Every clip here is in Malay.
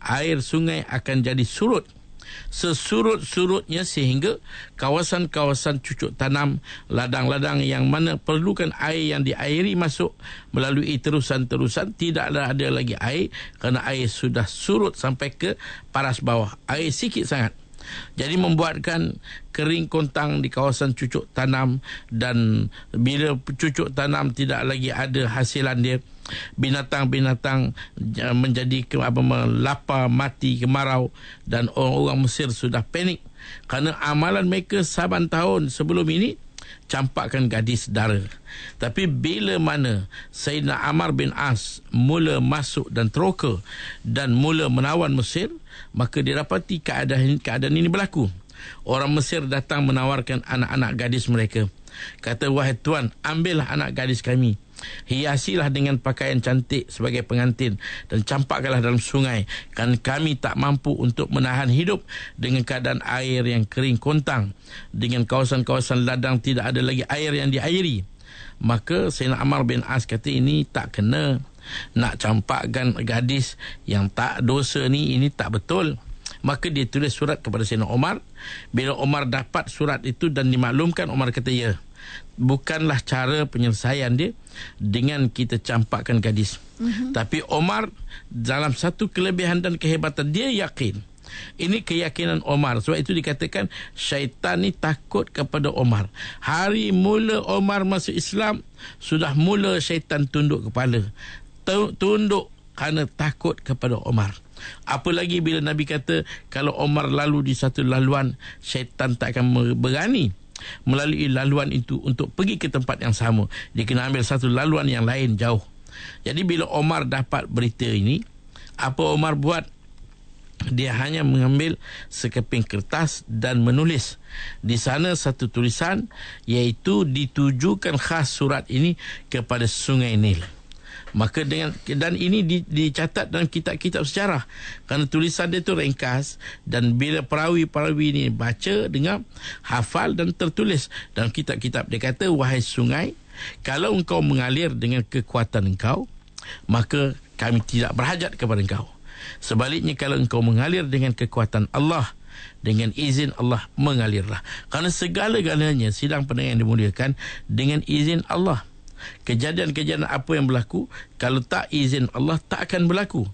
air sungai akan jadi surut sesurut-surutnya sehingga kawasan-kawasan cucuk tanam, ladang-ladang yang mana perlukan air yang diairi masuk melalui terusan-terusan tidak ada lagi air kerana air sudah surut sampai ke paras bawah. Air sikit sangat. Jadi membuatkan kering kontang di kawasan cucuk tanam dan bila cucuk tanam tidak lagi ada hasilan dia, binatang-binatang eh, menjadi apa melapa mati kemarau dan orang-orang Mesir sudah panik kerana amalan mereka saban tahun sebelum ini campakkan gadis dara tapi bila mana Sayyidina Amar bin As mula masuk dan teroka dan mula menawan Mesir maka didapati keadaan keadaan ini berlaku orang Mesir datang menawarkan anak-anak gadis mereka kata wahai tuan ambillah anak gadis kami Hiasilah dengan pakaian cantik sebagai pengantin dan campakkanlah dalam sungai. Kan kami tak mampu untuk menahan hidup dengan keadaan air yang kering kontang. Dengan kawasan-kawasan ladang tidak ada lagi air yang diairi. Maka Sayyidina Amar bin As kata ini tak kena nak campakkan gadis yang tak dosa ni ini tak betul. Maka dia tulis surat kepada Sayyidina Omar. Bila Omar dapat surat itu dan dimaklumkan, Omar kata ya bukanlah cara penyelesaian dia dengan kita campakkan gadis. Uh-huh. Tapi Omar dalam satu kelebihan dan kehebatan dia yakin. Ini keyakinan Omar. Sebab itu dikatakan syaitan ni takut kepada Omar. Hari mula Omar masuk Islam, sudah mula syaitan tunduk kepala. Tunduk kerana takut kepada Omar. Apalagi bila Nabi kata kalau Omar lalu di satu laluan, syaitan tak akan berani melalui laluan itu untuk pergi ke tempat yang sama. Dia kena ambil satu laluan yang lain jauh. Jadi bila Omar dapat berita ini, apa Omar buat? Dia hanya mengambil sekeping kertas dan menulis di sana satu tulisan iaitu ditujukan khas surat ini kepada Sungai Nil maka dengan dan ini dicatat dalam kitab-kitab sejarah Karena tulisan dia tu ringkas dan bila perawi-perawi ini baca dengan hafal dan tertulis dalam kitab-kitab dia kata wahai sungai kalau engkau mengalir dengan kekuatan engkau maka kami tidak berhajat kepada engkau sebaliknya kalau engkau mengalir dengan kekuatan Allah dengan izin Allah mengalirlah Karena segala-galanya sidang pendengar yang dimuliakan dengan izin Allah kejadian-kejadian apa yang berlaku kalau tak izin Allah tak akan berlaku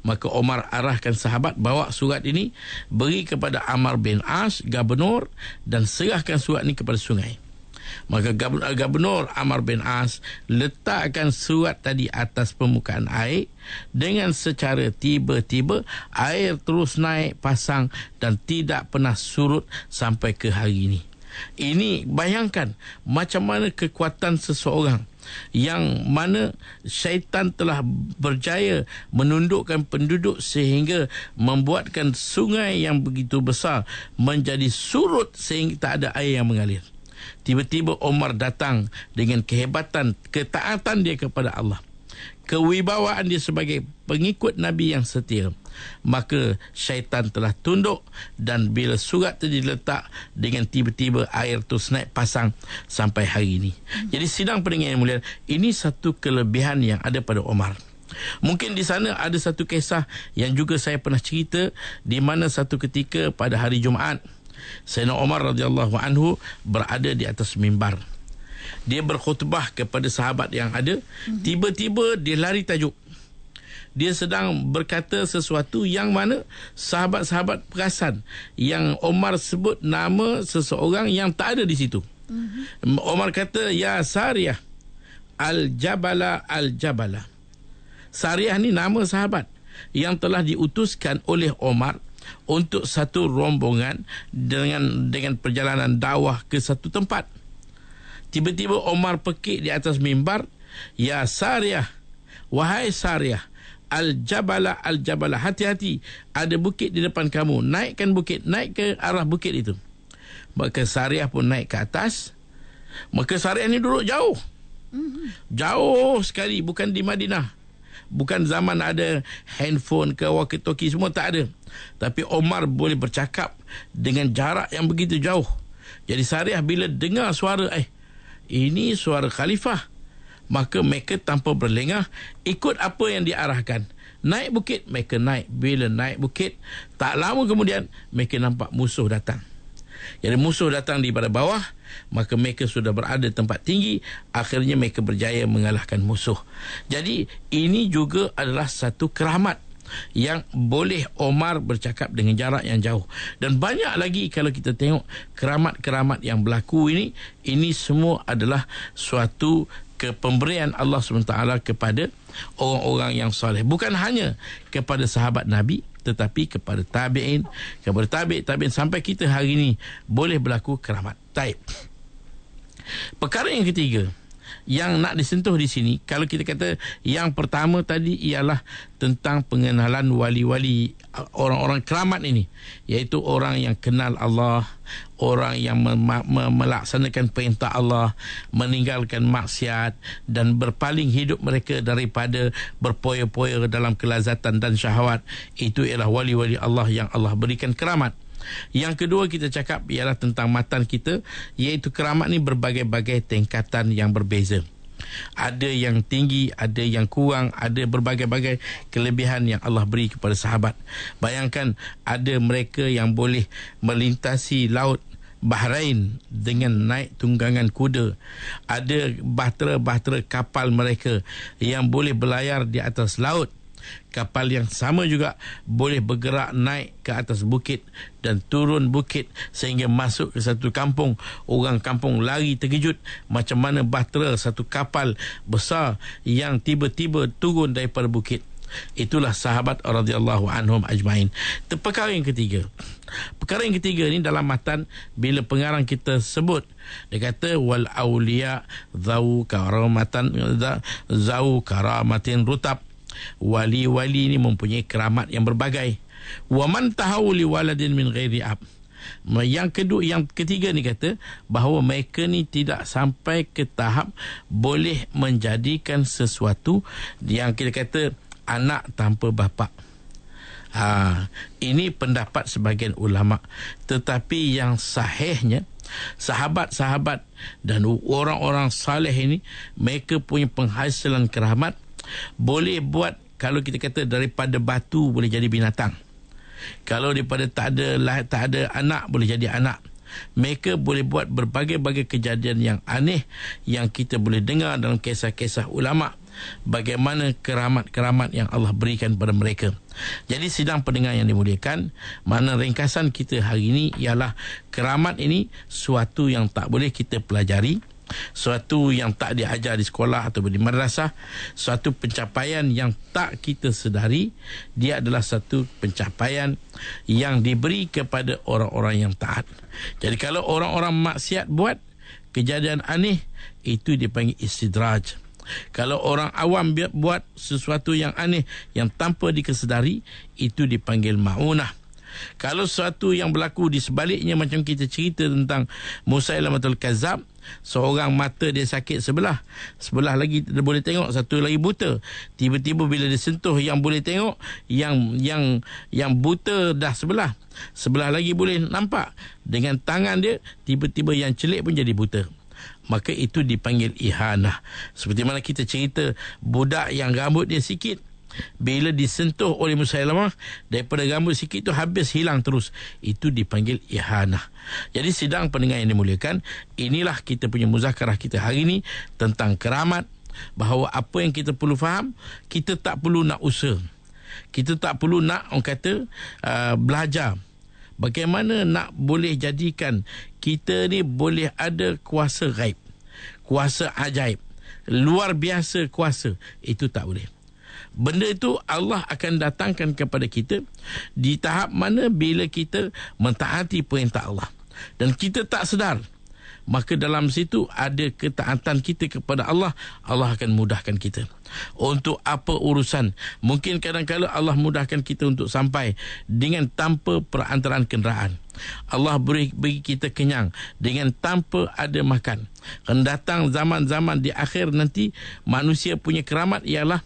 maka Omar arahkan sahabat bawa surat ini beri kepada Amar bin As, Gabenor dan serahkan surat ini kepada sungai maka Gabenor eh, Amar bin As letakkan surat tadi atas permukaan air dengan secara tiba-tiba air terus naik pasang dan tidak pernah surut sampai ke hari ini ini bayangkan macam mana kekuatan seseorang yang mana syaitan telah berjaya menundukkan penduduk sehingga membuatkan sungai yang begitu besar menjadi surut sehingga tak ada air yang mengalir. Tiba-tiba Omar datang dengan kehebatan ketaatan dia kepada Allah kewibawaan dia sebagai pengikut Nabi yang setia. Maka syaitan telah tunduk dan bila surat itu diletak dengan tiba-tiba air itu snap pasang sampai hari ini. Jadi sidang pendengar mulia, ini satu kelebihan yang ada pada Omar. Mungkin di sana ada satu kisah yang juga saya pernah cerita di mana satu ketika pada hari Jumaat Sayyidina Omar radhiyallahu anhu berada di atas mimbar dia berkhutbah kepada sahabat yang ada mm-hmm. tiba-tiba dia lari tajuk dia sedang berkata sesuatu yang mana sahabat-sahabat perasan yang Omar sebut nama seseorang yang tak ada di situ mm-hmm. Omar kata ya Sariah al-Jabala al-Jabala Sariah ni nama sahabat yang telah diutuskan oleh Omar untuk satu rombongan dengan dengan perjalanan dakwah ke satu tempat. Tiba-tiba Omar pekik di atas mimbar. Ya Sariah. Wahai Sariah. Al-Jabala, Al-Jabala. Hati-hati. Ada bukit di depan kamu. Naikkan bukit. Naik ke arah bukit itu. Maka Sariah pun naik ke atas. Maka Sariah ni duduk jauh. Mm-hmm. Jauh sekali. Bukan di Madinah. Bukan zaman ada handphone ke walkie Semua tak ada. Tapi Omar boleh bercakap dengan jarak yang begitu jauh. Jadi Sariah bila dengar suara... Eh, ini suara khalifah. Maka mereka tanpa berlengah ikut apa yang diarahkan. Naik bukit, mereka naik. Bila naik bukit, tak lama kemudian mereka nampak musuh datang. Jadi musuh datang di pada bawah, maka mereka sudah berada tempat tinggi. Akhirnya mereka berjaya mengalahkan musuh. Jadi ini juga adalah satu keramat yang boleh Omar bercakap dengan jarak yang jauh. Dan banyak lagi kalau kita tengok keramat-keramat yang berlaku ini, ini semua adalah suatu kepemberian Allah SWT kepada orang-orang yang soleh. Bukan hanya kepada sahabat Nabi, tetapi kepada tabi'in, kepada tabi'in, tabi'in sampai kita hari ini boleh berlaku keramat. Taib. Perkara yang ketiga, yang nak disentuh di sini kalau kita kata yang pertama tadi ialah tentang pengenalan wali-wali orang-orang keramat ini iaitu orang yang kenal Allah orang yang melaksanakan perintah Allah meninggalkan maksiat dan berpaling hidup mereka daripada berpoya-poya dalam kelazatan dan syahwat itu ialah wali-wali Allah yang Allah berikan keramat yang kedua kita cakap ialah tentang matan kita iaitu keramat ni berbagai-bagai tingkatan yang berbeza. Ada yang tinggi, ada yang kurang, ada berbagai-bagai kelebihan yang Allah beri kepada sahabat. Bayangkan ada mereka yang boleh melintasi laut Bahrain dengan naik tunggangan kuda. Ada bahtera-bahtera kapal mereka yang boleh berlayar di atas laut Kapal yang sama juga boleh bergerak naik ke atas bukit dan turun bukit sehingga masuk ke satu kampung. Orang kampung lari terkejut macam mana bahtera satu kapal besar yang tiba-tiba turun daripada bukit. Itulah sahabat radhiyallahu anhum ajmain. Perkara yang ketiga. Perkara yang ketiga ini dalam matan bila pengarang kita sebut dia kata wal awliya zau karamatan zau karamatin rutab wali-wali ini mempunyai keramat yang berbagai. Wa man tahawli waladin min ghairi ab. Yang kedua, yang ketiga ni kata bahawa mereka ni tidak sampai ke tahap boleh menjadikan sesuatu yang kita kata anak tanpa bapa. Ha, ini pendapat sebagian ulama. Tetapi yang sahihnya sahabat-sahabat dan orang-orang saleh ini mereka punya penghasilan keramat boleh buat kalau kita kata daripada batu boleh jadi binatang kalau daripada tak ada lah, tak ada anak boleh jadi anak mereka boleh buat berbagai-bagai kejadian yang aneh yang kita boleh dengar dalam kisah-kisah ulama bagaimana keramat-keramat yang Allah berikan pada mereka. Jadi sidang pendengar yang dimuliakan, mana ringkasan kita hari ini ialah keramat ini suatu yang tak boleh kita pelajari suatu yang tak diajar di sekolah atau di madrasah, suatu pencapaian yang tak kita sedari, dia adalah satu pencapaian yang diberi kepada orang-orang yang taat. Jadi kalau orang-orang maksiat buat kejadian aneh, itu dipanggil istidraj. Kalau orang awam buat sesuatu yang aneh yang tanpa dikesedari, itu dipanggil maunah. Kalau sesuatu yang berlaku di sebaliknya macam kita cerita tentang Musa Musailamatul Kazab, seorang mata dia sakit sebelah, sebelah lagi dia boleh tengok, satu lagi buta. Tiba-tiba bila dia sentuh yang boleh tengok, yang yang yang buta dah sebelah. Sebelah lagi boleh nampak dengan tangan dia, tiba-tiba yang celik pun jadi buta maka itu dipanggil ihanah seperti mana kita cerita budak yang rambut dia sikit bila disentuh oleh Musailamah daripada gambar sikit tu habis hilang terus itu dipanggil ihana. jadi sidang pendengar yang dimuliakan inilah kita punya muzakarah kita hari ini tentang keramat bahawa apa yang kita perlu faham kita tak perlu nak usaha kita tak perlu nak orang kata uh, belajar bagaimana nak boleh jadikan kita ni boleh ada kuasa gaib kuasa ajaib luar biasa kuasa itu tak boleh benda itu Allah akan datangkan kepada kita di tahap mana bila kita mentaati perintah Allah dan kita tak sedar maka dalam situ ada ketaatan kita kepada Allah Allah akan mudahkan kita untuk apa urusan mungkin kadang-kadang Allah mudahkan kita untuk sampai dengan tanpa perantaraan kenderaan Allah beri, beri kita kenyang dengan tanpa ada makan. Kan datang zaman-zaman di akhir nanti manusia punya keramat ialah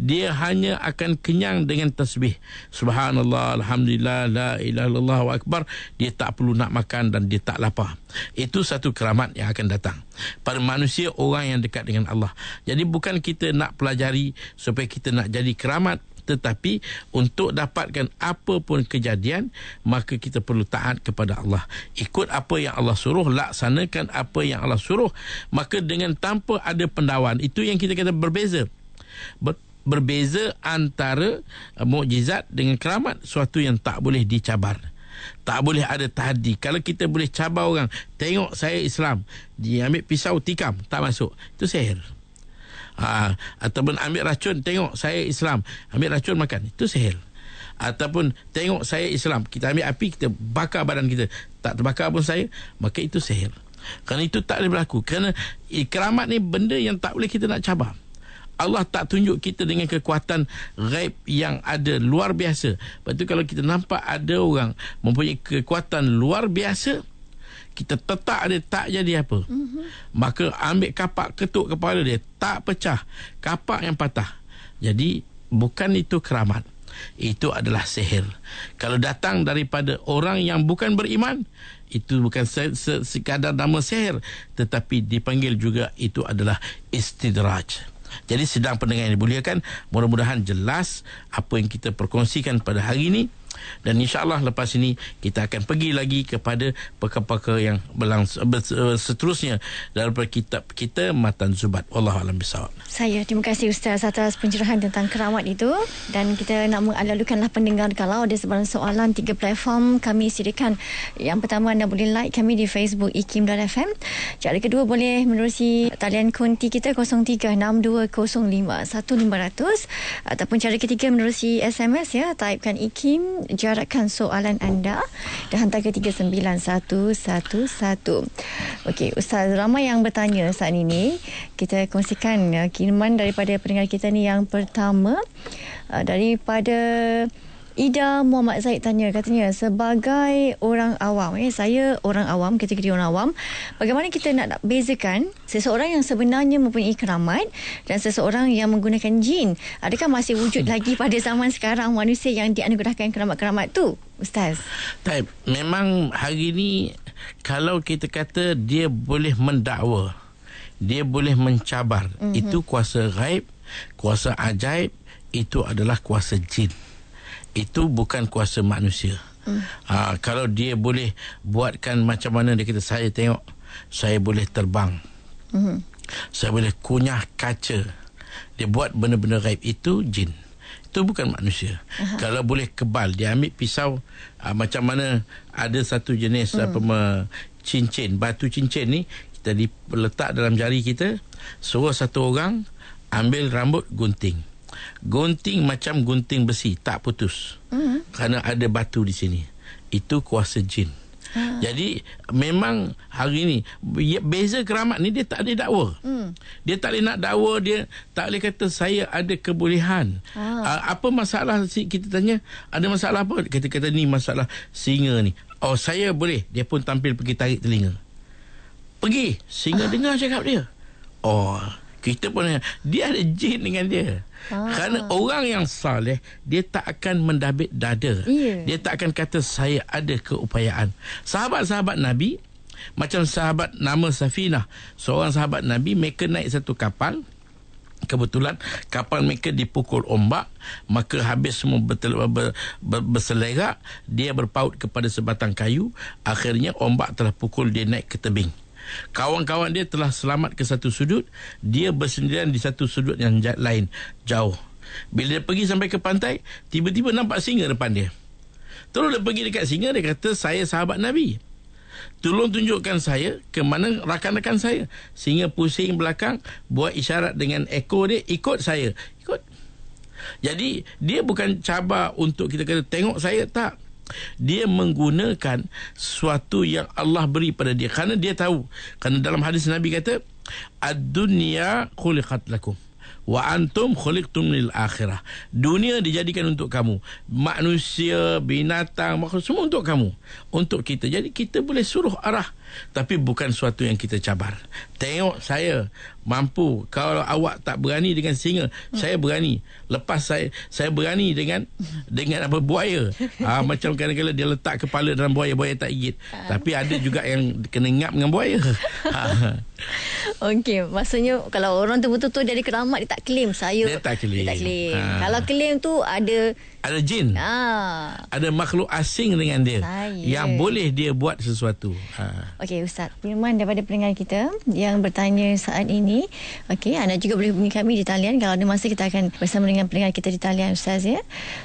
dia hanya akan kenyang dengan tasbih subhanallah alhamdulillah la ilaha illallah wa akbar dia tak perlu nak makan dan dia tak lapar itu satu keramat yang akan datang pada manusia orang yang dekat dengan Allah jadi bukan kita nak pelajari supaya kita nak jadi keramat tetapi untuk dapatkan apa pun kejadian maka kita perlu taat kepada Allah ikut apa yang Allah suruh laksanakan apa yang Allah suruh maka dengan tanpa ada pendawan itu yang kita kata berbeza But berbeza antara uh, mukjizat dengan keramat suatu yang tak boleh dicabar tak boleh ada tadi. kalau kita boleh cabar orang tengok saya Islam dia ambil pisau tikam tak masuk itu seher. ha, ataupun ambil racun tengok saya Islam ambil racun makan itu seher. ataupun tengok saya Islam kita ambil api kita bakar badan kita tak terbakar pun saya maka itu seher. kerana itu tak boleh berlaku kerana ikramat eh, ni benda yang tak boleh kita nak cabar Allah tak tunjuk kita dengan kekuatan ghaib yang ada luar biasa. Lepas tu kalau kita nampak ada orang mempunyai kekuatan luar biasa, kita tetap dia tak jadi apa. Mm-hmm. Maka ambil kapak ketuk kepala dia, tak pecah. Kapak yang patah. Jadi bukan itu keramat. Itu adalah sihir. Kalau datang daripada orang yang bukan beriman, itu bukan sekadar nama sihir. Tetapi dipanggil juga itu adalah istidraj. Jadi sedang pendengar yang dimuliakan, mudah-mudahan jelas apa yang kita perkongsikan pada hari ini dan insyaallah lepas ini kita akan pergi lagi kepada perkara-perkara yang berlangsung seterusnya daripada kitab kita Matan Zubat Allah alam bisawab saya terima kasih ustaz atas pencerahan tentang keramat itu dan kita nak mengalulukanlah pendengar kalau ada sebarang soalan tiga platform kami sediakan yang pertama anda boleh like kami di Facebook ikim.fm cara kedua boleh menerusi talian konti kita 0362051500 ataupun cara ketiga menerusi SMS ya taipkan ikim jarakkan soalan anda dan hantar ke 39111. Okey, Ustaz ramai yang bertanya saat ini. Kita kongsikan uh, kiriman daripada pendengar kita ni yang pertama uh, daripada Ida Muhammad Zaid tanya katanya sebagai orang awam eh saya orang awam kita- kategori orang awam bagaimana kita nak bezakan seseorang yang sebenarnya mempunyai keramat dan seseorang yang menggunakan jin adakah masih wujud lagi pada zaman sekarang manusia yang dianugerahkan keramat-keramat tu ustaz Tapi memang hari ini kalau kita kata dia boleh mendakwa dia boleh mencabar mm-hmm. itu kuasa ghaib kuasa ajaib itu adalah kuasa jin itu bukan kuasa manusia. Hmm. Ha, kalau dia boleh buatkan macam mana dia kata saya tengok saya boleh terbang. Hmm. Saya boleh kunyah kaca. Dia buat benda-benda gaib itu jin. Itu bukan manusia. Aha. Kalau boleh kebal dia ambil pisau ha, macam mana ada satu jenis hmm. apa me, cincin, batu cincin ni kita diletak dalam jari kita, suruh satu orang ambil rambut gunting gunting macam gunting besi tak putus. Hmm. Kerana ada batu di sini. Itu kuasa jin. Ha. Jadi memang hari ini, ya, beza keramat ni dia tak boleh dakwa. Hmm. Dia tak boleh nak dakwa dia tak boleh kata saya ada kebolehan. Ha. apa masalah kita tanya? Ada masalah apa? Kita kata ni masalah singa ni. Oh saya boleh. Dia pun tampil pergi tarik telinga. Pergi singa ha. dengar cakap dia. Oh kita pun dia ada jin dengan dia. Ah. Kerana orang yang saleh dia tak akan mendabit dada. Yeah. Dia tak akan kata saya ada keupayaan. Sahabat-sahabat Nabi macam sahabat nama Safinah, seorang sahabat Nabi mereka naik satu kapal kebetulan kapal mereka dipukul ombak maka habis semua betul, ber, ber, ber, berselerak dia berpaut kepada sebatang kayu akhirnya ombak telah pukul dia naik ke tebing Kawan-kawan dia telah selamat ke satu sudut, dia bersendirian di satu sudut yang lain, jauh. Bila dia pergi sampai ke pantai, tiba-tiba nampak singa depan dia. Terus dia pergi dekat singa, dia kata, saya sahabat Nabi. Tolong tunjukkan saya ke mana rakan-rakan saya. Singa pusing belakang, buat isyarat dengan ekor dia, ikut saya. Ikut. Jadi, dia bukan cabar untuk kita kata, tengok saya tak dia menggunakan suatu yang Allah beri pada dia kerana dia tahu kerana dalam hadis Nabi kata ad-dunya khuliqat lakum wa antum khuliqtum lil akhirah dunia dijadikan untuk kamu manusia binatang makhluk semua untuk kamu untuk kita jadi kita boleh suruh arah tapi bukan suatu yang kita cabar. Tengok saya mampu. Kalau awak tak berani dengan singa, hmm. saya berani. Lepas saya saya berani dengan dengan apa buaya. ha, macam kadang-kadang dia letak kepala dalam buaya buaya tak gigit. Hmm. Ah. Tapi ada juga yang kena ngap dengan buaya. Ha. Okey, maksudnya kalau orang tu betul-betul dari keramat dia tak claim saya. Dia tak claim. Dia tak claim. Ha. Kalau claim tu ada ada jin. Ha. Ada makhluk asing dengan dia Saya. yang boleh dia buat sesuatu. Ha. Okey ustaz, firman daripada pendengar kita yang bertanya saat ini. Okey, anda juga boleh hubungi kami di talian kalau ada masa kita akan bersama dengan pendengar kita di talian ustaz ya.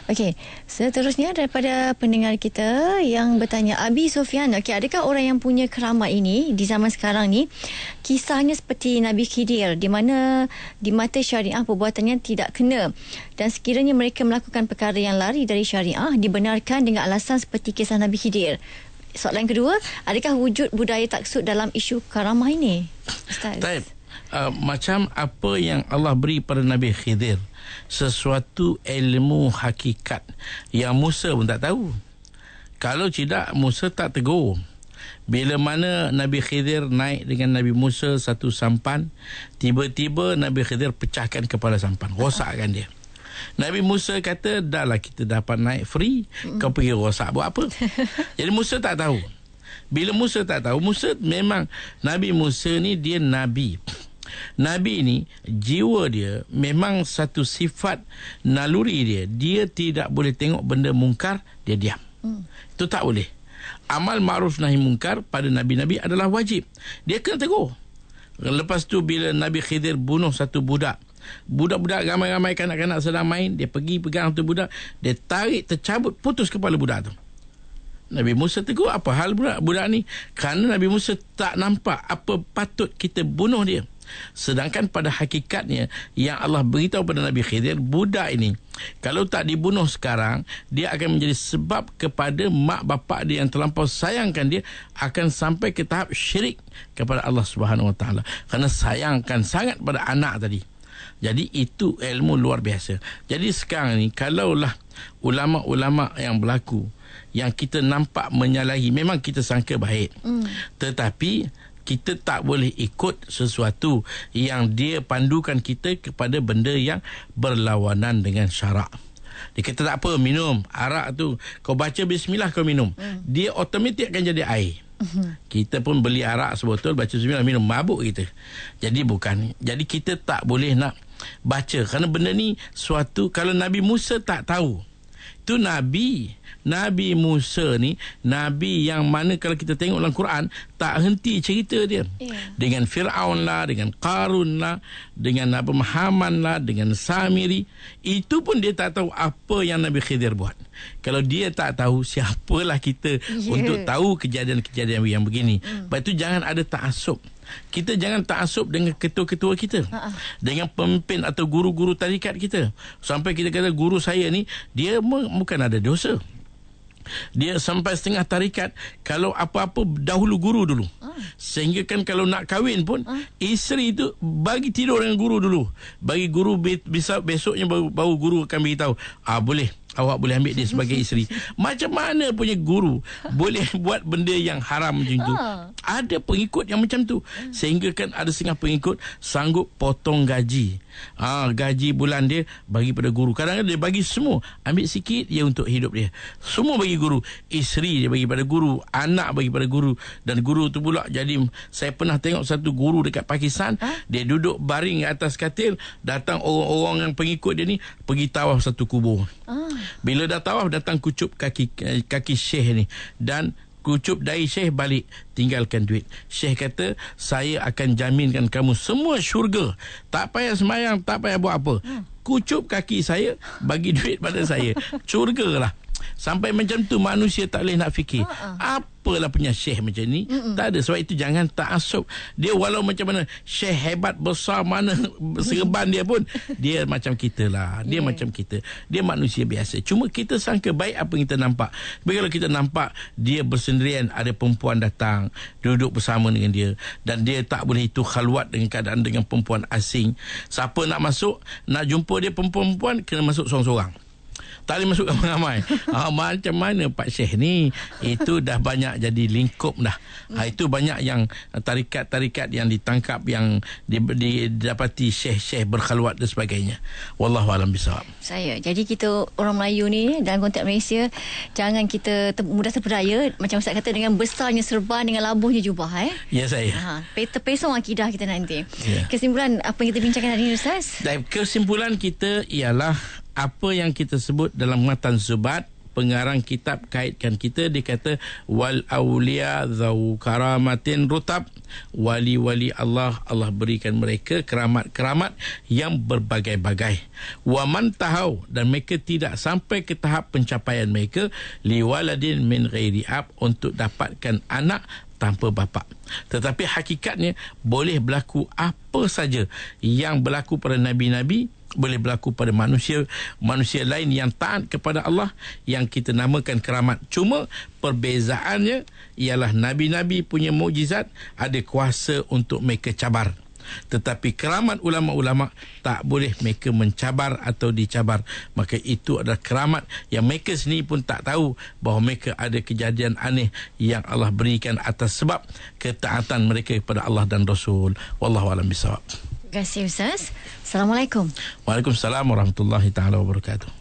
Okey, seterusnya daripada pendengar kita yang bertanya Abi Sofian, okey adakah orang yang punya keramat ini di zaman sekarang ni kisahnya seperti Nabi Khidir di mana di mata syariah perbuatannya tidak kena dan sekiranya mereka melakukan perkara yang yang lari dari syariah dibenarkan dengan alasan seperti kisah Nabi Khidir? Soalan kedua, adakah wujud budaya taksud dalam isu karamah ini? Ustaz. Taip, uh, macam apa yang Allah beri pada Nabi Khidir? Sesuatu ilmu hakikat yang Musa pun tak tahu. Kalau tidak, Musa tak tegur. Bila mana Nabi Khidir naik dengan Nabi Musa satu sampan, tiba-tiba Nabi Khidir pecahkan kepala sampan, rosakkan dia. Nabi Musa kata dah lah kita dapat naik free mm. pergi rosak buat apa jadi Musa tak tahu bila Musa tak tahu Musa memang Nabi Musa ni dia nabi Nabi ni jiwa dia memang satu sifat naluri dia dia tidak boleh tengok benda mungkar dia diam mm. itu tak boleh amal maruf nahi mungkar pada nabi-nabi adalah wajib dia kena tegur Lepas tu bila Nabi Khidir bunuh satu budak hmm. Budak-budak ramai-ramai kanak-kanak sedang main. Dia pergi pegang tu budak. Dia tarik tercabut putus kepala budak tu. Nabi Musa tegur apa hal budak, budak ni? Kerana Nabi Musa tak nampak apa patut kita bunuh dia. Sedangkan pada hakikatnya yang Allah beritahu pada Nabi Khidir budak ini kalau tak dibunuh sekarang dia akan menjadi sebab kepada mak bapak dia yang terlampau sayangkan dia akan sampai ke tahap syirik kepada Allah Subhanahu Wa Taala kerana sayangkan sangat pada anak tadi. Jadi itu ilmu luar biasa. Jadi sekarang ni kalaulah ulama-ulama yang berlaku yang kita nampak menyalahi memang kita sangka baik. Hmm. Tetapi kita tak boleh ikut sesuatu yang dia pandukan kita kepada benda yang berlawanan dengan syarak. Dia kata tak apa minum arak tu kau baca bismillah kau minum. Hmm. Dia automatik akan jadi air. Hmm. Kita pun beli arak sebotol baca bismillah minum mabuk kita. Jadi bukan. Jadi kita tak boleh nak baca kerana benda ni suatu kalau Nabi Musa tak tahu tu Nabi Nabi Musa ni nabi yang mana kalau kita tengok dalam Quran tak henti cerita dia. Yeah. Dengan Firaun lah, dengan Qarun lah, dengan Nabi Muhammad lah, dengan Samiri, itu pun dia tak tahu apa yang Nabi Khidir buat. Kalau dia tak tahu siapalah kita yeah. untuk tahu kejadian-kejadian yang begini. Sebab mm. itu jangan ada taksub. Kita jangan taksub dengan ketua-ketua kita. Ha, ha. Dengan pemimpin atau guru-guru tarikat kita. Sampai kita kata guru saya ni dia bukan ada dosa dia sampai setengah tarikat kalau apa-apa dahulu guru dulu. Ah. Sehingga kan kalau nak kahwin pun uh. isteri itu bagi tidur dengan guru dulu. Bagi guru bisa besoknya baru, baru guru akan beritahu. Ah boleh awak boleh ambil dia sebagai isteri. Macam mana punya guru boleh buat benda yang haram macam tu? Ah. Ada pengikut yang macam tu. Sehingga kan ada setengah pengikut sanggup potong gaji. Ha, gaji bulan dia bagi pada guru. Kadang-kadang dia bagi semua. Ambil sikit dia untuk hidup dia. Semua bagi guru. Isteri dia bagi pada guru. Anak bagi pada guru. Dan guru tu pula jadi saya pernah tengok satu guru dekat Pakistan. Ha? Dia duduk baring atas katil. Datang orang-orang yang pengikut dia ni pergi tawaf satu kubur. Ha? Bila dah tawaf datang kucup kaki eh, kaki Syekh ni dan kucup dari Syekh balik tinggalkan duit. Syekh kata saya akan jaminkan kamu semua syurga. Tak payah semayang, tak payah buat apa. Hmm. Kucup kaki saya bagi duit pada saya. Syurgalah. Sampai macam tu manusia tak boleh nak fikir. Uh-uh. Apalah punya syekh macam ni? Mm-mm. Tak ada. Sebab itu jangan tak ta'asub. Dia walau macam mana syekh hebat besar mana serban dia pun. Dia macam kita lah. Dia yeah. macam kita. Dia manusia biasa. Cuma kita sangka baik apa yang kita nampak. Tapi kalau kita nampak dia bersendirian. Ada perempuan datang. Duduk bersama dengan dia. Dan dia tak boleh itu khalwat dengan keadaan dengan perempuan asing. Siapa nak masuk. Nak jumpa dia perempuan-perempuan. Kena masuk seorang-seorang tak boleh masuk ramai-ramai. Ha, macam mana Pak Syekh ni? Itu dah banyak jadi lingkup dah. Ha, itu banyak yang ah, tarikat-tarikat yang ditangkap yang didapati Syekh-Syekh berkhaluat dan sebagainya. Wallahualam bisawab. Saya. Jadi kita orang Melayu ni dalam konteks Malaysia jangan kita ter- mudah terpedaya macam Ustaz kata dengan besarnya serban dengan labuhnya jubah. Eh? Ya saya. Ha, peta pesong akidah kita nanti. Ya. Kesimpulan apa yang kita bincangkan hari ini Ustaz? Kesimpulan kita ialah apa yang kita sebut dalam matan zubat pengarang kitab kaitkan kita dia kata wal aulia zau karamatin rutab wali-wali Allah Allah berikan mereka keramat-keramat yang berbagai-bagai wa man tahau dan mereka tidak sampai ke tahap pencapaian mereka liwaladin min ghairi ab untuk dapatkan anak tanpa bapa. Tetapi hakikatnya boleh berlaku apa saja yang berlaku pada nabi-nabi boleh berlaku pada manusia manusia lain yang taat kepada Allah yang kita namakan keramat cuma perbezaannya ialah nabi-nabi punya mukjizat ada kuasa untuk mereka cabar tetapi keramat ulama-ulama tak boleh mereka mencabar atau dicabar maka itu adalah keramat yang mereka sendiri pun tak tahu bahawa mereka ada kejadian aneh yang Allah berikan atas sebab ketaatan mereka kepada Allah dan Rasul wallahu alam bisawab terima kasih ustaz Assalamualaikum. Waalaikumsalam warahmatullahi taala wabarakatuh.